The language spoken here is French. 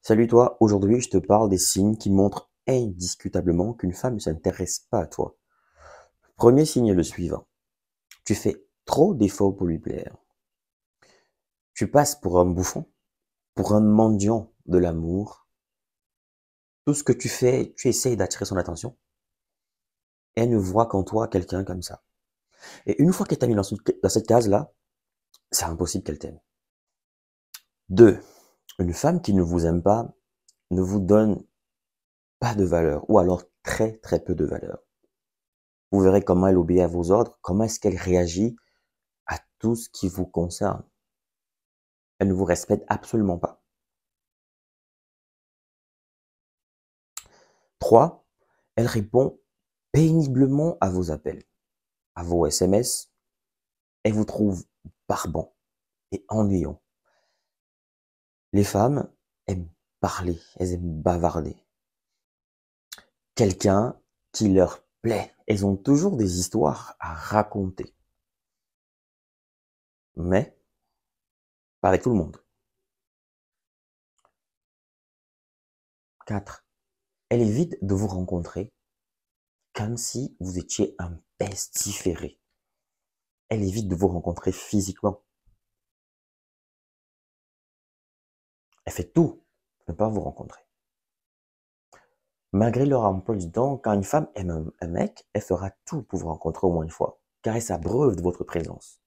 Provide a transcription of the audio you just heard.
Salut toi, aujourd'hui je te parle des signes qui montrent indiscutablement qu'une femme ne s'intéresse pas à toi. Premier signe est le suivant. Tu fais trop d'efforts pour lui plaire. Tu passes pour un bouffon, pour un mendiant de l'amour. Tout ce que tu fais, tu essayes d'attirer son attention. Elle ne voit qu'en toi quelqu'un comme ça. Et une fois qu'elle t'a mis dans cette case-là, c'est impossible qu'elle t'aime. Deux, une femme qui ne vous aime pas ne vous donne pas de valeur, ou alors très très peu de valeur. Vous verrez comment elle obéit à vos ordres, comment est-ce qu'elle réagit à tout ce qui vous concerne. Elle ne vous respecte absolument pas. 3. Elle répond péniblement à vos appels, à vos SMS. Elle vous trouve barbant et ennuyant. Les femmes aiment parler, elles aiment bavarder. Quelqu'un qui leur plaît. Elles ont toujours des histoires à raconter. Mais, pas avec tout le monde. 4. Elle évite de vous rencontrer comme si vous étiez un pestiféré. Elle évite de vous rencontrer physiquement. Elle fait tout pour ne pas vous rencontrer. Malgré leur emploi du temps, quand une femme aime un, un mec, elle fera tout pour vous rencontrer au moins une fois, car elle s'abreuve de votre présence.